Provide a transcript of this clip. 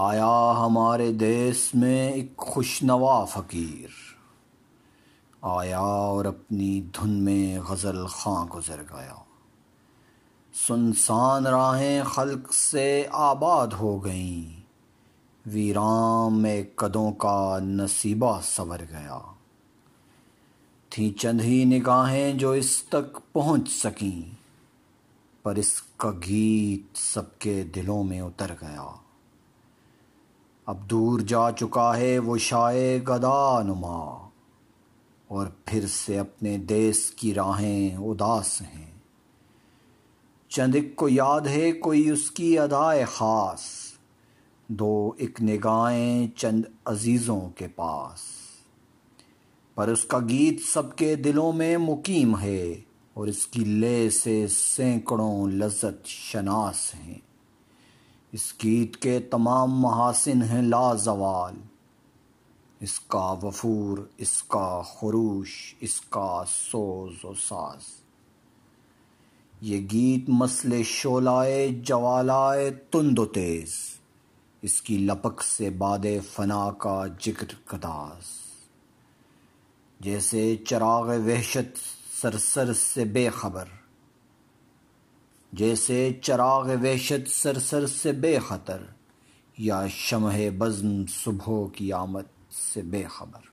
आया हमारे देश में एक खुशनवा फ़कीर आया और अपनी धुन में गज़ल खां गुज़र गया सुनसान राहें खलक से आबाद हो गईं वीराम में कदों का नसीबा सवर गया थी चंद ही निगाहें जो इस तक पहुंच सकीं पर इसका गीत सबके दिलों में उतर गया अब दूर जा चुका है वो शाये गदानुमा और फिर से अपने देश की राहें उदास हैं चंदिक को याद है कोई उसकी अदाए ख़ास दो एक निगाहें चंद अजीज़ों के पास पर उसका गीत सबके दिलों में मुकीम है और इसकी ले से सैकड़ों लज्जत शनास हैं इस गीत के तमाम महासिन हैं लाजवाल इसका वफूर इसका खरूश इसका सोज व साज ये गीत मसले शोलाए जवालाए तुंद तेज इसकी लपक से बाद फना का जिक्र कदास जैसे चराग वहशत सरसर से बेखबर जैसे चराग वहशत सरसर से बेखतर या शमह बज़्म सुबह की आमद से बेखबर